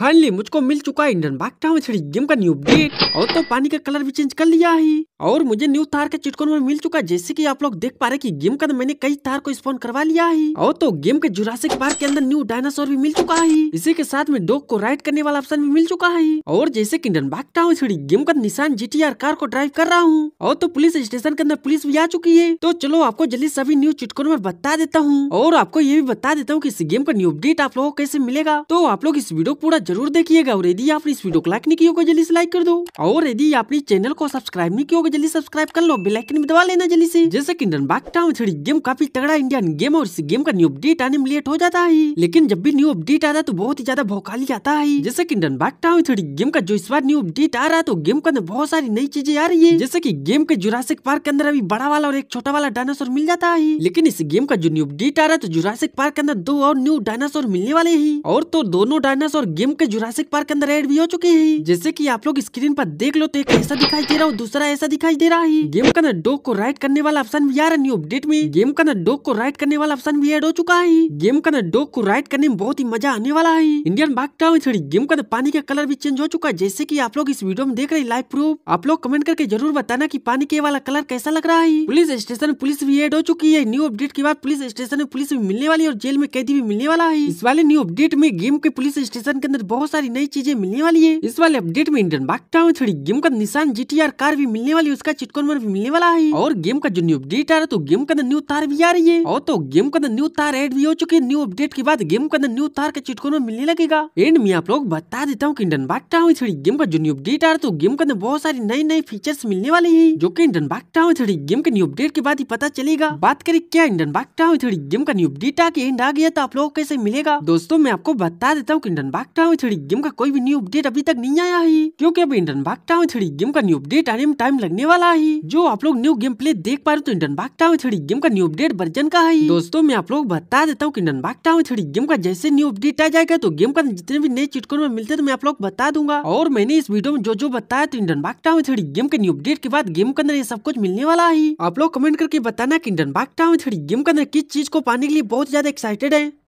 finally मुझको मिल चुका है इंडियन बाग टाउन थ्री गेम का न्यू अपडेट और तो पानी का कलर भी चेंज कर लिया है और मुझे न्यू तार का चिटकोन में मिल चुका है जैसे कि आप लोग देख पा रहे कि गेम का तो मैंने कई तार को स्पॉन करवा लिया है और तो गेम के जुरासिक पार्क के अंदर न्यू डायनासोर भी मिल चुका है इसी के साथ में डॉग को राइड करने वाला ऑप्शन भी मिल चुका है और जैसे की इंडियन बाग टाउन थ्री गेम का निशान जी कार को ड्राइव कर रहा हूँ और तो पुलिस स्टेशन के अंदर पुलिस भी आ चुकी है तो चलो आपको जल्दी सभी न्यू चिटकोन में बता देता हूँ और आपको ये भी बता देता हूँ की इस गेम का न्यू अपडेट आप लोगों को कैसे मिलेगा तो आप लोग इस वीडियो पूरा जरूर देखिएगा और यदि आपने इस वीडियो को लाइक नहीं किया जल्दी से लाइक कर दो और यदि आपने चैनल को सब्सक्राइब नहीं किया जल्दी सब्सक्राइब कर लो बेलाइकन भी दबा लेना जल्दी से जैसे की रनबाग टाउन छड़ी गेम काफी तगड़ा इंडियन गेम और इस गेम का न्यू अपडेट आने में लेट हो जाता है लेकिन जब भी न्यू अपडेट आता है तो बहुत ही ज्यादा भौकाली आता है जैसे की रनबाग टाउन छड़ी गेम का जो इस बार न्यू अपडेट आ रहा है तो गेम के अंदर बहुत सारी नई चीजें आ रही है जैसे की गेम के जुरासिक पार्क के अंदर अभी बड़ा वाला और एक छोटा वाला डायनासोर मिल जाता है लेकिन इस गेम का जो न्यू अपडेट आ रहा है तो जुरासिक पार्क के अंदर दो और न्यू डायनासोर मिलने वाले है और तो दोनों डायनासोर गेम के जुरासिक पार्क के अंदर एड भी हो चुकी है जैसे की आप लोग स्क्रीन पर देख लो तो एक ऐसा दिखाई दे रहा है दूसरा ऐसा दिखाई दे रहा है गेम का अंदर डॉग को राइड करने वाला ऑप्शन भी आ रहा न्यू अपडेट में गेम का अंदर डॉग को राइड करने वाला ऑप्शन भी एड हो चुका है गेम का अंदर डॉग को राइड करने में बहुत ही मजा आने वाला है इंडियन बाग टाउन थ्री गेम का अंदर पानी का कलर भी चेंज हो चुका है जैसे की आप लोग इस वीडियो में देख रहे लाइव प्रूफ आप लोग कमेंट करके जरूर बताना की पानी के वाला कलर कैसा लग रहा है पुलिस स्टेशन पुलिस भी एड हो चुकी है न्यू अपडेट के बाद पुलिस स्टेशन में पुलिस भी मिलने वाली और जेल में कैदी भी मिलने वाला है इस वाले न्यू अपडेट में गेम के पुलिस स्टेशन के अंदर बहुत सारी नई चीजें मिलने वाली है इस वाले अपडेट में इंडियन बाग टाउन थोड़ी गेम का निशान जी कार भी मिलने वाली है उसका चिटकोन भी मिलने वाला है और गेम का जो न्यू अपडेट आ रहा है तो गेम का न्यू तार भी आ रही है और तो गेम का न्यू तार एड भी हो चुकी है न्यू अपडेट के बाद गेम का न्यू तार का चिटकोन में मिलने लगेगा एंड मैं आप लोग बता देता हूँ की इंडियन बाग टाउन थोड़ी गेम का जो न्यू अपडेट आ रहा है तो गेम का बहुत सारी नई नई फीचर्स मिलने वाली है जो की इंडियन बाग टाउन थोड़ी गेम के न्यू अपडेट के बाद ही पता चलेगा बात करे क्या इंडियन बाग टाउन थोड़ी गेम का न्यू अपडेट आके एंड आ गया तो आप लोग कैसे मिलेगा दोस्तों मैं आपको बता देता हूँ की इंडियन बाग टाउन हुई थ्री गेम का कोई भी न्यू अपडेट अभी तक नहीं आया है क्योंकि अब इंडन बाग टाउन थ्री गेम का न्यू अपडेट आने में टाइम लगने वाला है जो आप लोग न्यू गेम प्ले देख पा रहे हो तो इंडन बाग टाउन थ्री गेम का न्यू अपडेट वर्जन का है दोस्तों मैं आप लोग बता देता हूँ की इंटरन बाग टाउन थ्री गेम का जैसे न्यू अपडेट आ जाएगा तो गेम का जितने भी नए चिटकोन में मिलते तो मैं आप लोग बता दूंगा और मैंने इस वीडियो में जो जो बताया तो इंटरन बाग टाउन थ्री गेम के न्यू अपडेट के बाद गेम के अंदर ये सब कुछ मिलने वाला है आप लोग कमेंट करके बताना की इंटरन बाग टाउन थ्री गेम के अंदर किस चीज को पाने के लिए बहुत ज्यादा एक्साइटेड है